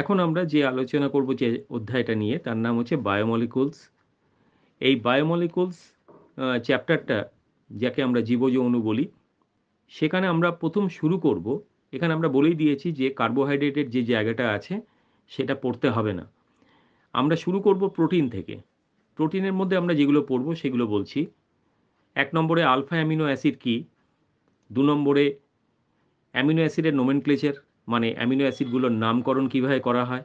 এখন আমরা যে আলোচনা করব যে অধ্যায়টা নিয়ে তার নাম হচ্ছে বায়োমলিকুলস এই বায়োমলিকুলস চ্যাপ্টারটা যাকে আমরা জীবজ অণু বলি সেখানে আমরা প্রথম শুরু করব এখানে আমরা বলেই দিয়েছি যে কার্বোহাইড্রেটের যে জায়গাটা আছে সেটা পড়তে হবে না আমরা শুরু করব প্রোটিন থেকে প্রোটিনের মধ্যে আমরা যেগুলো পড়ব সেগুলো বলছি এক নম্বরে আলফা অ্যামিনো অ্যাসিড কী দু নম্বরে অ্যামিনো অ্যাসিডের নোমেনক্লেচার মানে অ্যামিনো অ্যাসিডগুলোর নামকরণ কীভাবে করা হয়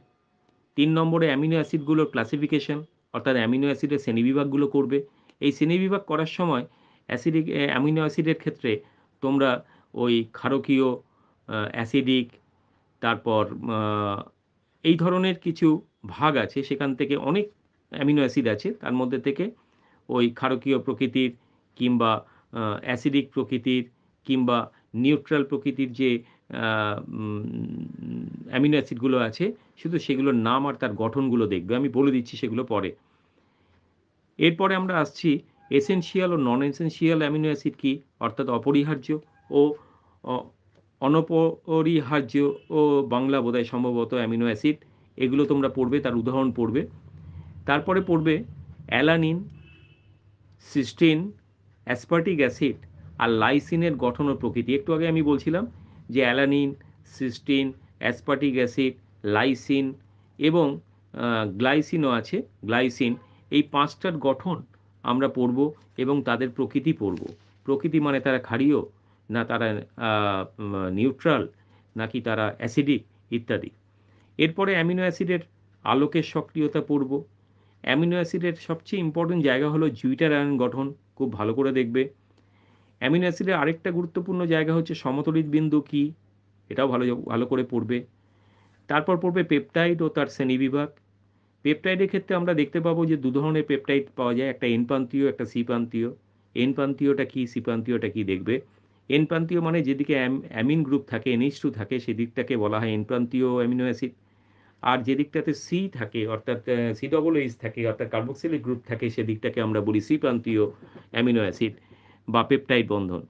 তিন নম্বরে অ্যামিনো অ্যাসিডগুলোর ক্লাসিফিকেশন অর্থাৎ অ্যামিনো অ্যাসিডের শ্রেণীবিভাগগুলো করবে এই শ্রেণীবিভাগ করার সময় অ্যাসিডিক অ্যামিনো অ্যাসিডের ক্ষেত্রে তোমরা ওই ক্ষারকীয় অ্যাসিডিক তারপর এই ধরনের কিছু ভাগ আছে সেখান থেকে অনেক অ্যামিনো অ্যাসিড আছে তার মধ্যে থেকে ওই ক্ষারকীয় প্রকৃতির কিংবা অ্যাসিডিক প্রকৃতির কিংবা নিউট্রাল প্রকৃতির যে অ্যামিনো অ্যাসিডগুলো আছে শুধু সেগুলোর নাম আর তার গঠনগুলো দেখবে আমি বলে দিচ্ছি সেগুলো পরে এরপরে আমরা আসছি এসেনশিয়াল ও নন এসেনশিয়াল অ্যামিনো অ্যাসিড কী অর্থাৎ অপরিহার্য ও অনপরিহার্য ও বাংলা বোধহয় সম্ভবত অ্যামিনো অ্যাসিড এগুলো তোমরা পড়বে তার উদাহরণ পড়বে তারপরে পড়বে অ্যালানিন সিস্টিন অ্যাসপার্টিক অ্যাসিড আর লাইসিনের গঠন ও প্রকৃতি একটু আগে আমি বলছিলাম যে alanine cystine aspartic acid lysine এবং গ্লাইসিনও আছে গ্লাইসিন এই পাঁচটার গঠন আমরা পড়ব এবং তাদের প্রকৃতি পড়ব প্রকৃতি মানে তারা ক্ষারীয় না তারা নিউট্রাল নাকি তারা অ্যাসিডিক ইত্যাদি এরপরে অ্যামিনো অ্যাসিডের আলোকের সক্রিয়তা পড়ব অ্যামিনো অ্যাসিডের সবচেয়ে ইম্পর্টেন্ট জায়গা হলো জুইটার আয়ন গঠন খুব ভালো করে দেখবে অ্যামিনো অ্যাসিডের আরেকটা গুরুত্বপূর্ণ জায়গা হচ্ছে সমতলিত বিন্দু কি এটাও ভালো ভালো করে পড়বে তারপর পড়বে পেপটাইড ও তার শ্রেণীবিভাগ পেপটাইডের ক্ষেত্রে আমরা দেখতে পাবো যে দু ধরনের পেপটাইড পাওয়া যায় একটা এনপান্তীয় একটা সিপান্তীয় এনপান্তীয়টা কী সি কী দেখবে এনপ্রান্তীয় মানে যেদিকে অ্যামিন গ্রুপ থাকে এনএইচ টু থাকে সেদিকটাকে বলা হয় এনপ্রান্তীয় অ্যামিনো অ্যাসিড আর যেদিকটাতে সি থাকে অর্থাৎ সি ডবল এইচ থাকে অর্থাৎ কার্বক্সিলিক গ্রুপ থাকে সেদিকটাকে আমরা বলি সি প্রান্তীয় অ্যামিনো অ্যাসিড বা পেপটাইড বন্ধন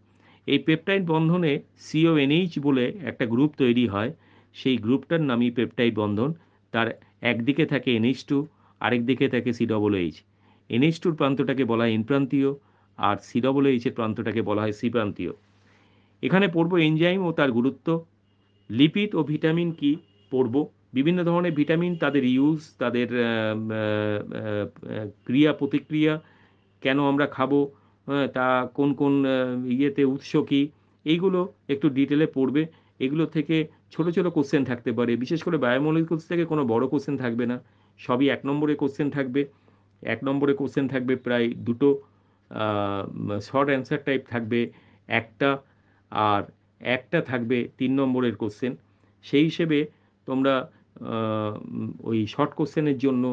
এই পেপটাইড বন্ধনে সিওএনএইচ বলে একটা গ্রুপ তৈরি হয় সেই গ্রুপটার নামই পেপটাইড বন্ধন তার একদিকে থাকে এনএইচ টু আরেক দিকে থাকে সি ডবল এইচ এনএইচ টুর প্রান্তটাকে বলা হয় ইনপ্রান্তীয় আর সি ডবল এইচের প্রান্তটাকে বলা হয় সি প্রান্তীয় এখানে পড়ব এনজাইম ও তার গুরুত্ব লিপিড ও ভিটামিন কি পড়ব বিভিন্ন ধরনের ভিটামিন তাদের ইউজ তাদের ক্রিয়া প্রতিক্রিয়া কেন আমরা খাবো হ্যাঁ, তা কোন কোন ইয়েতে উৎস কী এইগুলো একটু ডিটেলে পড়বে এগুলো থেকে ছোট ছোট কোশ্চেন থাকতে পারে বিশেষ করে বায়োমলিকুলস থেকে কোনো বড় কোশ্চেন থাকবে না সবই এক নম্বরে কোশ্চেন থাকবে এক নম্বরে কোশ্চেন থাকবে প্রায় দুটো শর্ট অ্যান্সার টাইপ থাকবে একটা আর একটা থাকবে তিন নম্বরের কোশ্চেন সেই হিসেবে তোমরা ওই শর্ট কোশ্চেনের জন্য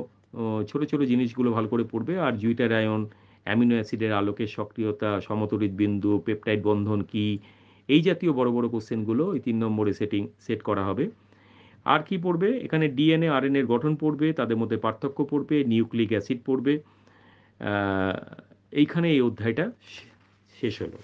ছোট ছোট জিনিসগুলো ভালো করে পড়বে আর জুইটার আয়ন অ্যামিনো অ্যাসিডের আলোকের সক্রিয়তা সমতরিত বিন্দু পেপটাইড বন্ধন কি এই জাতীয় বড় বড় কোশ্চেনগুলো এই তিন নম্বরে সেটিং সেট করা হবে আর কি পড়বে এখানে ডিএনএ আর এর গঠন পড়বে তাদের মধ্যে পার্থক্য পড়বে নিউক্লিক অ্যাসিড পড়বে এইখানে এই অধ্যায়টা শেষ হলো